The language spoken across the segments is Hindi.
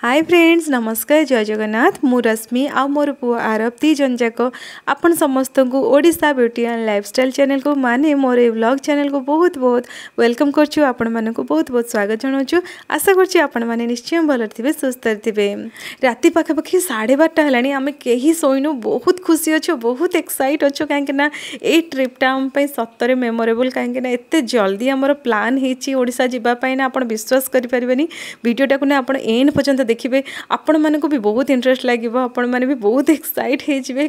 हाय फ्रेंड्स नमस्कार जय जगन्नाथ मु रश्मि आ मोर पु आरब दी जन जाक आपण समस्त ओडा ब्यूटी एंड लाइफस्टाइल चैनल को माने मोर ए ब्लग चेल को बहुत बहुत वेलकम कर बहुत बहुत स्वागत जनाउछु आशा करछु आपण माने निश्चय भल थिबे सुस्त थे राति पाखापाखि साढ़े बारटा है आम कहीं शोनु बहुत खुशी अच्छु बहुत एक्साइट अच्छु कहीं ए ट्रिप्टा आम सतरे मेमोरेबल कहीं एत जल्दी आम प्लान होईसा जावाई ना आप विश्वास करें भिडियोटा को ना आप एंड पर्यटन तो देखिए आपण मानक भी बहुत इंटरेस्ट लगे आपण मैंने भी बहुत एक्साइट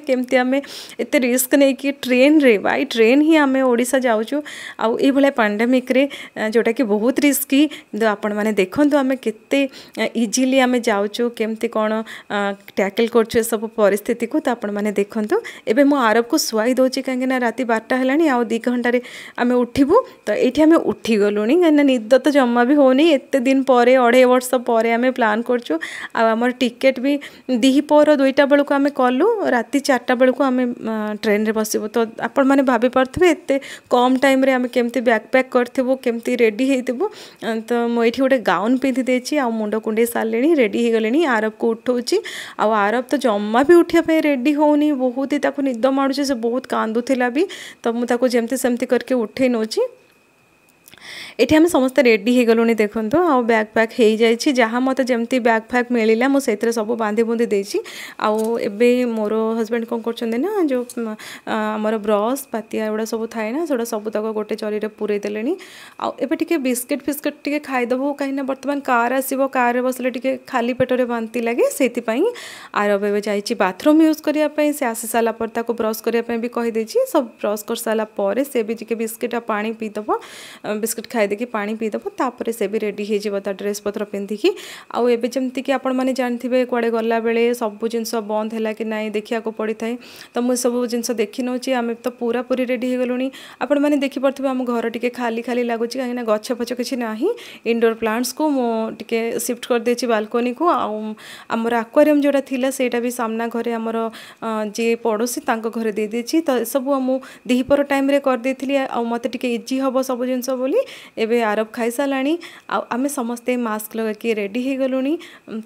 होमती आम एत रिस्क नहीं कि ट्रेन रे वाई ट्रेन ही आम ओडा जाऊ आया पांडेमिक्रे जोटा कि बहुत रिस्क कितु आपण मैंने देखते आम के इजिली आम जाऊ के कौन टैकल कर सब पार्थित को तो आपने देखु एवं मुझ आरब को सुहाई दौर कहीं रात बारटा है दी घंटे आम उठबू तो ये आम उठीगलु कहीं निद तो जमा भी होते दिन अढ़े वर्ष पर प्लां कर करेट भी दीपर दुईटा बेलू आम कलु रात चार्टा बेलू आम ट्रेन में बसबू तो आपण मैंने भाभीपे एत कम टाइम आम बैक बैकपैक करूँ केमी रेडीबू तो मुझे गोटे गाउन पिंधि पिंधिदे मुंड कुंडे सारे रेडी आरब को उठाऊँ आउ आरब तो जमा भी उठापी रेडी हो बहुत ही निद माड़ू से बहुत कांदूला भी तो मुझे जमी सेमती करके उठे नौ ये आम समस्त रेडीगल देखो आ बैग पैक हो जाए जमी बैग फैग मिलला मुझे सब बांधि बुंधि दे मोर हजबैंड कौन करना जो आमर ब्रश पतिया गुड़ा सब थाए ना से सब तक गोटे चरी में पूरे दे बिस्कुट फिस्कुट टे खबू कहीं बर्तमान कार आस कार बस लेकिन खाली पेटर बांति लगे से आर एवं जा बाथरूम यूज करने से आसी सारापर ताक ब्रश करने भी कहीदे सब ब्रश कर सारा से भी टे बिस्कुट पा पीदब बिस्कुट खाई पा पीदेपर से भी रेडी ड्रेस पत्र पिंधिक आउे जमीक आपने जानते हैं कड़े गला बेले सब जिन बंद है कि ना देखा पड़ थाए तो मुझे सब जिन देखी नौ आम तो पूरा पूरी रेडीगलु आपने थे आम घर टी खाली खाली लगुच कहीं गच फच किसी ना इनडोर प्लांट्स को मुझे सिफ्ट करदे बाल्कोनी को आमर आकोरियम जोटा थी से भी सामना घरे आम जी पड़ोसी घरे दे दे तो सब मुझे दीपर टाइम करदे मत इजी हम सब जिन बोली ଏବେ ଆରବ ଖାଇସାରିଲାଣି ଆଉ ଆମେ ସମସ୍ତେ ମାସ୍କ ଲଗାଇକି ରେଡ଼ି ହେଇଗଲୁଣି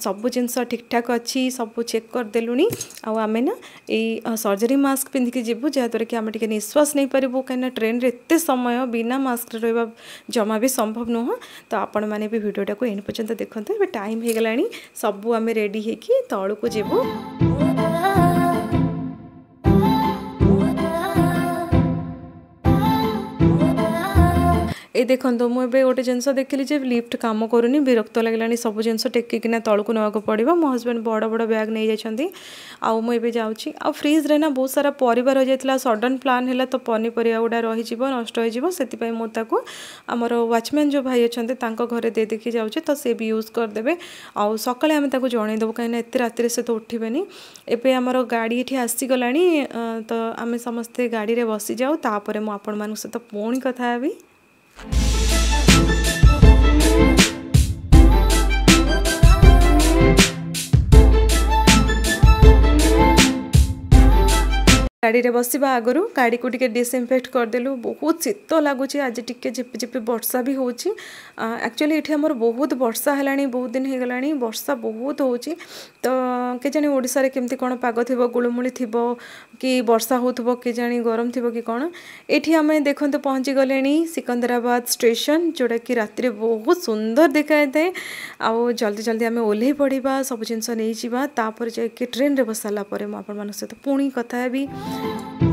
ସବୁ ଜିନିଷ ଠିକ୍ଠାକ୍ ଅଛି ସବୁ ଚେକ୍ କରିଦେଲୁଣି ଆଉ ଆମେ ନା ଏଇ ସର୍ଜରୀ ମାସ୍କ ପିନ୍ଧିକି ଯିବୁ ଯାହାଦ୍ୱାରା କି ଆମେ ଟିକେ ନିଶ୍ୱାସ ନେଇପାରିବୁ କାହିଁକିନା ଟ୍ରେନ୍ରେ ଏତେ ସମୟ ବିନା ମାସ୍କରେ ରହିବା ଜମା ବି ସମ୍ଭବ ନୁହଁ ତ ଆପଣମାନେ ବି ଭିଡ଼ିଓଟାକୁ ଏଣେ ପର୍ଯ୍ୟନ୍ତ ଦେଖନ୍ତୁ ଏବେ ଟାଇମ୍ ହେଇଗଲାଣି ସବୁ ଆମେ ରେଡ଼ି ହେଇକି ତଳକୁ ଯିବୁ ये देखो मुझे गोटे जिनस देखिली लिफ्ट कम कर विरक्त लगे सब जिन टेकना तौक ना पड़ो मो हजबैंड बड़ बड़ ब्याग नहीं जाती जाऊँगी आ फ्रिज्रे ना बहुत सारा पर सडन प्लां है तो पनीपरिया गुड़ा रही नष्ट से मुझे आम व्वाचमैन जो भाई अच्छे घर दे देखी जाऊँ तो सी भी यूज करदे आ सकाले आम जनईदेबू कहीं रात से तो उठे एम गाड़ी ये आसीगला तो आम समस्ते गाड़ी में बसी जाऊँ तापर मुझे आपण मान सहित पुणी कथी you. ଗାଡ଼ିରେ ବସିବା ଆଗରୁ ଗାଡ଼ିକୁ ଟିକେ ଡିସ୍ଇନଫେକ୍ଟ କରିଦେଲୁ ବହୁତ ଶୀତ ଲାଗୁଛି ଆଜି ଟିକେ ଝିପିଝିପି ବର୍ଷା ବି ହେଉଛି ଆକ୍ଚୁଆଲି ଏଠି ଆମର ବହୁତ ବର୍ଷା ହେଲାଣି ବହୁତ ଦିନ ହେଇଗଲାଣି ବର୍ଷା ବହୁତ ହେଉଛି ତ କେଜାଣି ଓଡ଼ିଶାରେ କେମିତି କ'ଣ ପାଗ ଥିବ ଗୁଳୁମୁଳି ଥିବ କି ବର୍ଷା ହେଉଥିବ କେଜାଣି ଗରମ ଥିବ କି କ'ଣ ଏଠି ଆମେ ଦେଖନ୍ତୁ ପହଞ୍ଚିଗଲେଣି ସିକନ୍ଦରାବାଦ ଷ୍ଟେସନ୍ ଯେଉଁଟାକି ରାତିରେ ବହୁତ ସୁନ୍ଦର ଦେଖାଯାଇଥାଏ ଆଉ ଜଲ୍ଦି ଜଲ୍ଦି ଆମେ ଓହ୍ଲେଇ ପଡ଼ିବା ସବୁ ଜିନିଷ ନେଇଯିବା ତାପରେ ଯାଇକି ଟ୍ରେନ୍ରେ ବସାରିଲା ପରେ ମୁଁ ଆପଣମାନଙ୍କ ସହିତ ପୁଣି କଥା ହେବି Bye.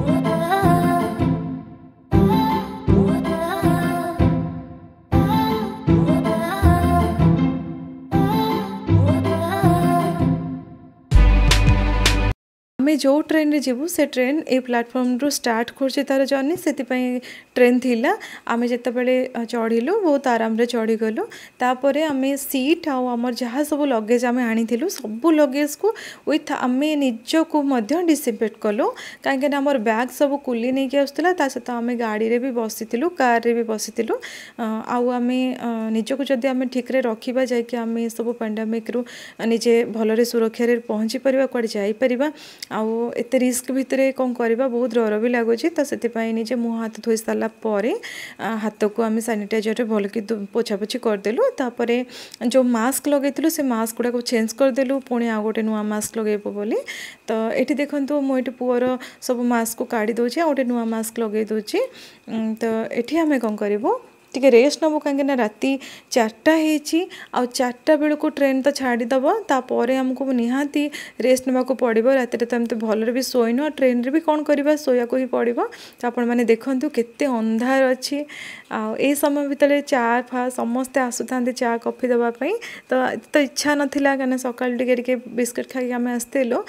મે જો ટ્રેન રે જીબુ સે ટ્રેન એ પ્લેટફોર્મ રો સ્ટાર્ટ કરચે તાર જર્ની સેતિ પય ટ્રેન થીલા અમે જેત પેલે ચોડીલુ બહુત આરામ રે ચોડી ગલુ તાપરે અમે સીટ આઉ અમાર જહા સબ લોગેજ અમે આણી થીલુ સબુ લોગેજ કુ વિથ અમે નિજકો મધ્ય ડિસિપેટ કરલુ કાકે ને અમાર બેગ સબ કુલી નઈ કે હસતલા તાસે તા અમે ગાડી રે ભી બસી તિલુ કાર રે ભી બસી તિલુ આઉ અમે નિજકો જોદી અમે ઠીકરે રાખીબા જાય કે અમે સબ પндеમિક રો અને જે ભલરે સુરક્ષા રે પહોંચી પરવા કડ જાઈ પરવા आत रिस्क भितर कौन करवा बहुत डर भी लगुच तो से निजे मुँह हाथ धो सारापर हाथ को आम सानिटाइजर में भल कि पोछापोछी करदेलु तापर जो मस्क लगे से मस्क गुड़ाक चेज करदेलु पुणी आउ गोटे नुआ मस्क लगे बोली तो ये देखो मुझे पुअर सब मस्क को काढ़ी दूँ आ गए नुआ मस्क लगे दूँ तो ये आम कौन करूँ टे रेस्ट नबू कहीं राति चार्टा हो चारटा बेलू ट्रेन तो छाड़देव तापर आमको निहाती रेस्ट नाक पड़ो रात भलि भी शोन आ ट्रेन रे भी कौन करवा शोक ही पड़ो तो आपने देखते केते अंधार अच्छी आई समय भितर चा फा समस्ते आसुता चा कफी देवाई तो ये तो इच्छा नाला क्या सका बिस्कुट खाई आम आसलु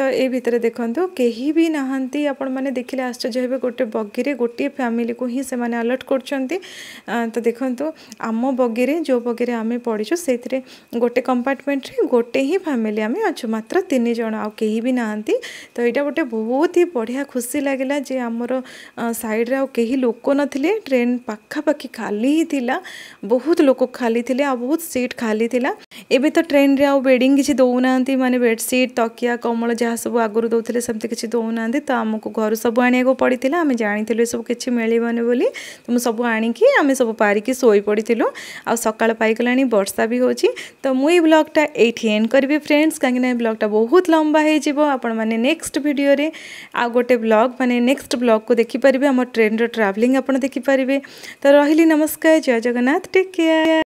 तो ये भितर देखूँ कहीं भी नहांती आपने आश्चर्य हे गोटे बगी गोटे फैमिली को ही से अलर्ट कर तो देखो आम बगीरे जो बगीरे आम पढ़ी से गोटे कंपार्टमेंट्रे गोटे ही फैमिली आम अच्छे मात्र तीन जन आई भी ना तो यहाँ गोटे बहुत ही बढ़िया खुशी लगे जे आमर सैड्रे आई लोक नए ट्रेन पखापाखी खाली ही बहुत लोग खाली थे बहुत सीट खाली थी एब तो ट्रेन रे बेडिंग किसी दौना मानते बेडसीट तकिया कमल जहाँ सब आगु दौले सेम दौना तो आमको घर सब आने को पड़ता आम जाइलु सब किसी मिलवन बोली तो मुझे सब आणिकी ଆମେ ସବୁ ପାରିକି ଶୋଇପଡ଼ିଥିଲୁ ଆଉ ସକାଳ ପାଇଗଲାଣି ବର୍ଷା ବି ହେଉଛି ତ ମୁଁ ଏଇ ବ୍ଲଗ୍ଟା ଏଇଠି ଏଣ୍ଡ କରିବି ଫ୍ରେଣ୍ଡସ୍ କାହିଁକିନା ଏ ବ୍ଲଗ୍ଟା ବହୁତ ଲମ୍ବା ହୋଇଯିବ ଆପଣମାନେ ନେକ୍ସଟ ଭିଡ଼ିଓରେ ଆଉ ଗୋଟେ ବ୍ଲଗ୍ ମାନେ ନେକ୍ସଟ ବ୍ଲଗ୍କୁ ଦେଖିପାରିବେ ଆମ ଟ୍ରେନ୍ର ଟ୍ରାଭେଲିଂ ଆପଣ ଦେଖିପାରିବେ ତ ରହିଲି ନମସ୍କାର ଜୟ ଜଗନ୍ନାଥ ଟେକ୍ କେୟାର